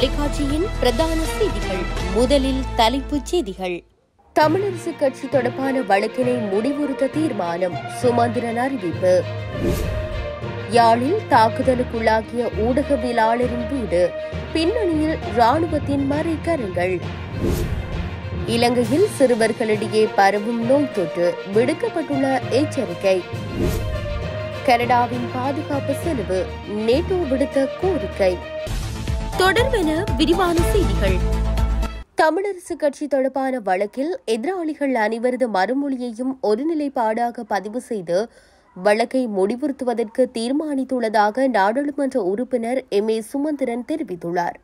தொலைக்காட்சியின் பிரதான செய்திகள் முதலில் தலைப்புச் செய்திகள் தமிழரசு கட்சி தொடர்பான வழக்கினை முடிவுறுத்த தீர்மானம் சுமந்திரன் அறிவிப்பு யாழில் தாக்குதலுக்குள்ளாகிய ஊடகவியலாளரின் வீடு பின்னணியில் ராணுவத்தின் மறைக்கரங்கள் இலங்கையில் சிறுவர்களிடையே பரவும் நோய் தொற்று விடுக்கப்பட்டுள்ள எச்சரிக்கை கனடாவின் பாதுகாப்பு செலவு நேட்டோ விடுத்த கோரிக்கை தொடர்பென விரிவான செய்திகள் தமிழரசு கட்சி தொடர்பான வழக்கில் எதிராளிகள் அனைவரது மறுமொழியையும் ஒருநிலைப்பாடாக பதிவு செய்து வழக்கை முடிவுறுத்துவதற்கு தீர்மானித்துள்ளதாக நாடாளுமன்ற உறுப்பினர் எம் ஏ சுமந்திரன் தெரிவித்துள்ளார்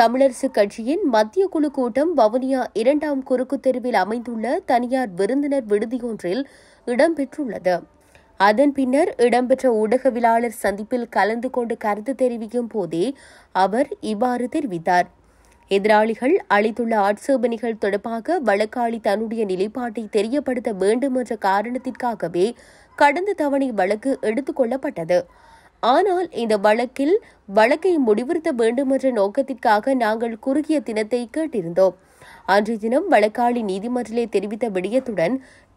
தமிழரசு கட்சியின் மத்திய குழு கூட்டம் வவுனியா இரண்டாம் குறுக்கு தெருவில் அமைந்துள்ள தனியார் விருந்தினர் விடுதியொன்றில் இடம்பெற்றுள்ளது அதன் பின்னர் இடம்பெற்ற ஊடகவியலாளர் சந்திப்பில் கலந்து கொண்டு கருத்து தெரிவிக்கும் போதே அவர் இவ்வாறு தெரிவித்தார் எதிராளிகள் அளித்துள்ள ஆட்சேபனைகள் தொடர்பாக வழக்காளி தன்னுடைய நிலைப்பாட்டை தெரியப்படுத்த வேண்டும் என்ற காரணத்திற்காகவே கடந்த தவணை வழக்கு எடுத்துக் கொள்ளப்பட்டது ஆனால் இந்த வழக்கில் வழக்கை முடிவுறுத்த வேண்டும் என்ற நோக்கத்திற்காக நாங்கள் குறுகிய தினத்தை கேட்டிருந்தோம் அன்றைய தினம் வழக்காளி நீதிமன்றிலே தெரிவித்த விடயத்துடன்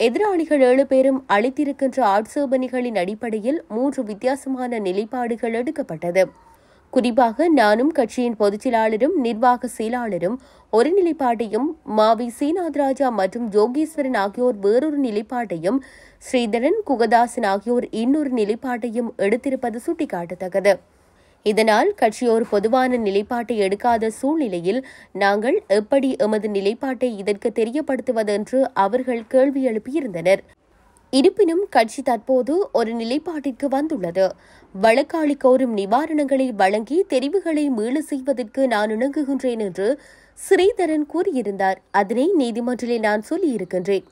எதிராளிகள் ஏழு பேரும் அளித்திருக்கின்ற ஆட்சேபனைகளின் அடிப்படையில் மூன்று வித்தியாசமான நிலைப்பாடுகள் எடுக்கப்பட்டது குறிப்பாக நானும் கட்சியின் பொதுச்செயலாளரும் நிர்வாக செயலாளரும் ஒரு நிலைப்பாட்டையும் மாவி சீநாதராஜா மற்றும் ஜோகீஸ்வரன் ஆகியோர் வேறொரு நிலைப்பாட்டையும் ஸ்ரீதரன் குகதாசன் ஆகியோர் இன்னொரு நிலைப்பாட்டையும் எடுத்திருப்பது சுட்டிக்காட்டத்தக்கது இதனால் கட்சி ஒரு பொதுவான நிலைப்பாட்டை எடுக்காத சூழ்நிலையில் நாங்கள் எப்படி எமது நிலைப்பாட்டை இதற்கு தெரியப்படுத்துவது என்று அவர்கள் கேள்வி எழுப்பியிருந்தனர் இருப்பினும் கட்சி தற்போது ஒரு நிலைப்பாட்டிற்கு வந்துள்ளது வழக்காளி கோரும் நிவாரணங்களை வழங்கி தெரிவுகளை மீள செய்வதற்கு நான் இணங்குகின்றேன் என்று ஸ்ரீதரன் கூறியிருந்தார் அதனை நீதிமன்றத்தில் நான் சொல்லியிருக்கின்றேன்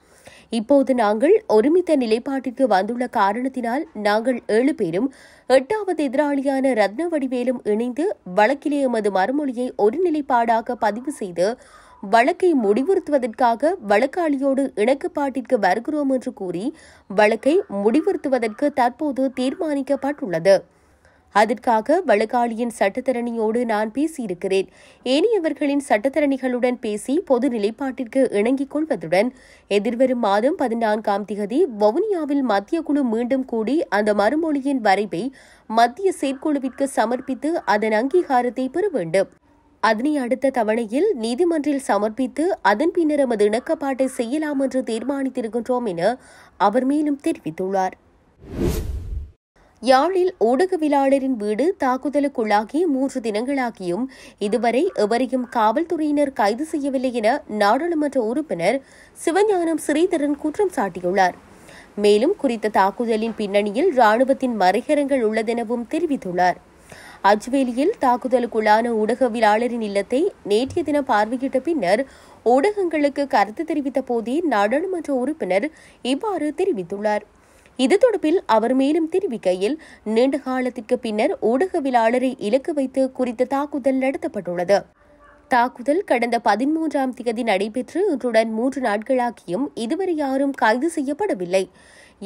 இப்போது நாங்கள் ஒருமித்த நிலைப்பாட்டிற்கு வந்துள்ள காரணத்தினால் நாங்கள் ஏழு பேரும் எட்டாவது எதிராளியான ரத்னவடிவேலும் இணைந்து வழக்கிலே எமது மறுமொழியை ஒரு நிலைப்பாடாக பதிவு செய்து வழக்கை முடிவுறுத்துவதற்காக வழக்காளியோடு இணக்கப்பாட்டிற்கு வருகிறோம் என்று கூறி வழக்கை முடிவுறுத்துவதற்கு தற்போது தீர்மானிக்கப்பட்டுள்ளது அதற்காக வழக்காளியின் சட்டத்தரணியோடு நான் பேசியிருக்கிறேன் ஏனையவர்களின் சட்டத்தரணிகளுடன் பேசி பொது நிலைப்பாட்டிற்கு இணங்கிக் கொள்வதுடன் எதிர்வரும் மாதம் பதினான்காம் திகதி வவுனியாவில் மத்திய குழு மீண்டும் கூடி அந்த மறுமொழியின் வரைவை மத்திய செயற்குழுவிற்கு சமர்ப்பித்து அதன் அங்கீகாரத்தை பெற வேண்டும் அதனை அடுத்த தவணையில் நீதிமன்றில் சமர்ப்பித்து அதன் பின்னர் எமது இணக்கப்பாட்டை செய்யலாம் என்று தீர்மானித்திருக்கின்றோம் என அவர் மேலும் தெரிவித்துள்ளார் யாழில் ஊடகவியலாளரின் வீடு தாக்குதலுக்குள்ளாகி மூன்று தினங்களாகியும் இதுவரை எவரையும் காவல்துறையினர் கைது செய்யவில்லை என நாடாளுமன்ற உறுப்பினர் சிவஞானம் ஸ்ரீதரன் குற்றம் சாட்டியுள்ளார் மேலும் குறித்த தாக்குதலின் பின்னணியில் ராணுவத்தின் மறைகரங்கள் உள்ளதெனவும் தெரிவித்துள்ளார் அஜ்வேலியில் தாக்குதலுக்குள்ளான ஊடகவியலாளரின் இல்லத்தை நேற்றைய தினம் பார்வையிட்ட பின்னர் ஊடகங்களுக்கு கருத்து தெரிவித்த போதே நாடாளுமன்ற உறுப்பினர் இவ்வாறு தெரிவித்துள்ளார் இது தொடர்பில் அவர் மேலும் தெரிவிக்கையில் நீண்ட காலத்திற்கு பின்னர் ஊடகவியலாளரை இலக்கு வைத்து குறித்த தாக்குதல் நடத்தப்பட்டுள்ளது தாக்குதல் கடந்த பதிமூன்றாம் தேதி நடைபெற்று இன்றுடன் மூன்று நாட்களாகியும் இதுவரை யாரும் கைது செய்யப்படவில்லை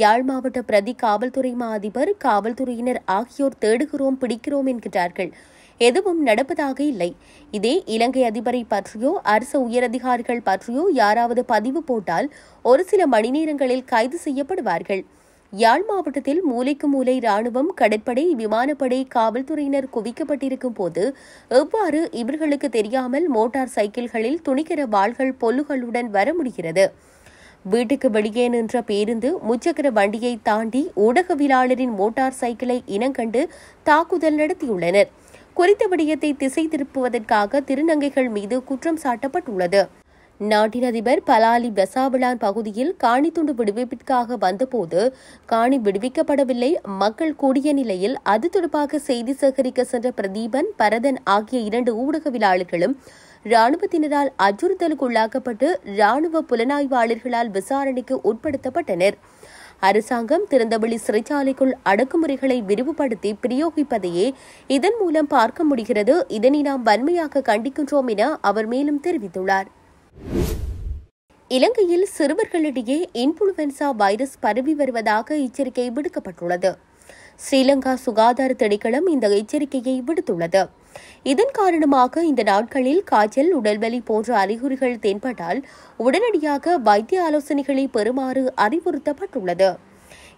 யாழ் மாவட்ட பிரதி காவல்துறை மா அதிபர் காவல்துறையினர் ஆகியோர் தேடுகிறோம் பிடிக்கிறோம் என்கிறார்கள் எதுவும் நடப்பதாக இல்லை இதே இலங்கை அதிபரை பற்றியோ அரசு உயரதிகாரிகள் பற்றியோ யாராவது பதிவு போட்டால் ஒரு சில மணி நேரங்களில் கைது செய்யப்படுவார்கள் யாழ் மாவட்டத்தில் மூலைக்கு மூலை ராணுவம் கடற்படை விமானப்படை காவல்துறையினர் குவிக்கப்பட்டிருக்கும் போது எவ்வாறு இவர்களுக்கு தெரியாமல் மோட்டார் சைக்கிள்களில் துணிக்கிற வாள்கள் பொல்லுகளுடன் வர முடிகிறது வீட்டுக்கு வெளியே நின்ற பேருந்து முச்சக்கர வண்டியை தாண்டி ஊடகவியலாளரின் மோட்டார் சைக்கிளை இனங்கண்டு தாக்குதல் நடத்தியுள்ளனர் குறித்த விடயத்தை திசை திருப்புவதற்காக திருநங்கைகள் மீது குற்றம் சாட்டப்பட்டுள்ளது நாட்டின் அதிபர் பலாலி வெசாவிளான் பகுதியில் காணி துண்டு விடுவிப்பிற்காக வந்தபோது காணி விடுவிக்கப்படவில்லை மக்கள் கூடிய நிலையில் அது தொடர்பாக செய்தி சேகரிக்க சென்ற பிரதீபன் பரதன் ஆகிய இரண்டு ஊடகவியலாளர்களும் ராணுவத்தினரால் அச்சுறுத்தலுக்குள்ளாக்கப்பட்டு ராணுவ புலனாய்வாளர்களால் விசாரணைக்கு உட்படுத்தப்பட்டனர் அரசாங்கம் திறந்தவெளி சிறைச்சாலைக்குள் அடக்குமுறைகளை விரிவுபடுத்தி பிரயோகிப்பதையே இதன் மூலம் பார்க்க முடிகிறது இதனை நாம் வன்மையாக கண்டிக்கின்றோம் என அவர் மேலும் தெரிவித்துள்ளார் இலங்கையில் சிறுவர்களிடையே இன்ஃபுளுவென்சா வைரஸ் பரவி வருவதாக எச்சரிக்கை விடுக்கப்பட்டுள்ளது ஸ்ரீலங்கா சுகாதார திணைக்களம் இந்த எச்சரிக்கையை விடுத்துள்ளது இதன் காரணமாக இந்த நாட்களில் காய்ச்சல் உடல்வலி போன்ற அறிகுறிகள் தென்பட்டால் உடனடியாக வைத்திய ஆலோசனைகளை பெறுமாறு அறிவுறுத்தப்பட்டுள்ளது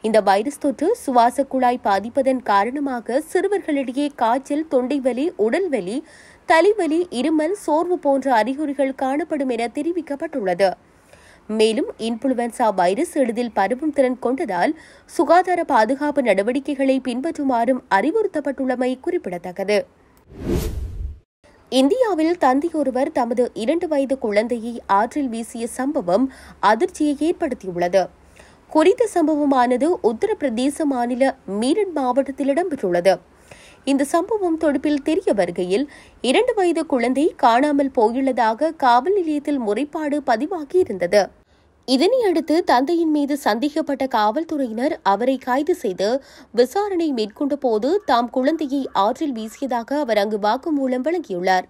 இந்த வைரஸ் தொற்று சுவாச குழாய் பாதிப்பதன் காரணமாக சிறுவர்களிடையே காய்ச்சல் தொண்டைவலி உடல்வலி தலைவலி இருமல் சோர்வு போன்ற அறிகுறிகள் காணப்படும் என தெரிவிக்கப்பட்டுள்ளது மேலும் இன்ஃபுளுவன்சா வைரஸ் எளிதில் பரவும் திறன் கொண்டதால் சுகாதார பாதுகாப்பு நடவடிக்கைகளை பின்பற்றுமாறும் அறிவுறுத்தப்பட்டுள்ளமை குறிப்பிடத்தக்கது இந்தியாவில் தந்தையொருவர் தமது இரண்டு வயது குழந்தையை ஆற்றில் வீசிய சம்பவம் அதிர்ச்சியை ஏற்படுத்தியுள்ளது குறித்த சம்பவமானது உத்தரப்பிரதேச மாநில மீரட் மாவட்டத்தில் இடம்பெற்றுள்ளது இந்த சம்பவம் தொடுப்பில் தெரிய வருகையில் இரண்டு வயது குழந்தை காணாமல் போயுள்ளதாக காவல் நிலையத்தில் முறைப்பாடு பதிவாகியிருந்தது இதனையடுத்து தந்தையின் மீது சந்தேகப்பட்ட காவல்துறையினர் அவரை கைது செய்து விசாரணை மேற்கொண்ட போது தாம் குழந்தையை ஆற்றில் வீசியதாக அவர் அங்கு வாக்குமூலம் வழங்கியுள்ளார்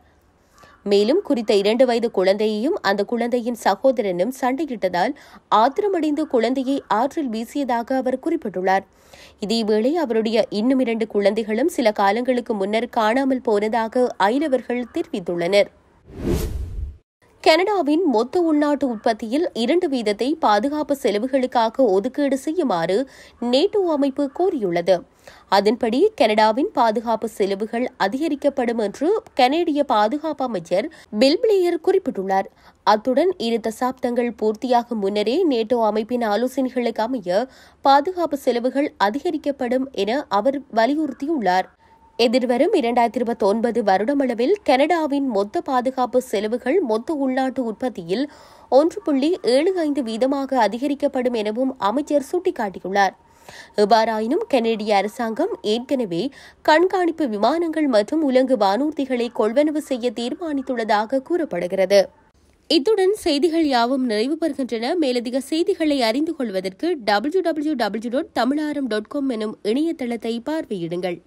மேலும் குறித்த இரண்டு வயது குழந்தையையும் அந்த குழந்தையின் சகோதரனும் சண்டையிட்டதால் ஆத்திரமடைந்து குழந்தையை ஆற்றில் வீசியதாக அவர் குறிப்பிட்டுள்ளார் இதேவேளை அவருடைய இன்னும் இரண்டு குழந்தைகளும் சில காலங்களுக்கு முன்னர் காணாமல் போனதாக அயலவர்கள் தெரிவித்துள்ளனர் கனடாவின் மொத்த உள்நாட்டு உற்பத்தியில் இரண்டு வீதத்தை பாதுகாப்பு செலவுகளுக்காக ஒதுக்கீடு செய்யுமாறு நேட்டோ அமைப்பு கோரியுள்ளது அதன்படி கனடாவின் பாதுகாப்பு செலவுகள் அதிகரிக்கப்படும் என்று கனேடிய பாதுகாப்பு அமைச்சர் பில் குறிப்பிட்டுள்ளார் அத்துடன் இரு தசாப்தங்கள் பூர்த்தியாகும் முன்னரே நேட்டோ அமைப்பின் ஆலோசனைகளுக்கு அமைய பாதுகாப்பு செலவுகள் அதிகரிக்கப்படும் என அவர் வலியுறுத்தியுள்ளார் எதிர்வரும் இரண்டாயிரத்தி இருபத்தி ஒன்பது வருடமளவில் கனடாவின் மொத்த பாதுகாப்பு செலவுகள் மொத்த உள்நாட்டு உற்பத்தியில் ஒன்று புள்ளி ஏழு ஐந்து வீதமாக அதிகரிக்கப்படும் எனவும் அமைச்சர் சுட்டிக்காட்டியுள்ளார் எவ்வாறாயினும் கனேடிய அரசாங்கம் ஏற்கனவே கண்காணிப்பு விமானங்கள் மற்றும் உலங்கு வானூர்திகளை கொள்வனவு செய்ய தீர்மானித்துள்ளதாக கூறப்படுகிறது இத்துடன் செய்திகள் யாவும் நிறைவு பெறுகின்றன மேலதிக செய்திகளை அறிந்து கொள்வதற்கு W W W dot Tamilaram dot com எனும் இணையதளத்தை பார்வையிடுங்கள்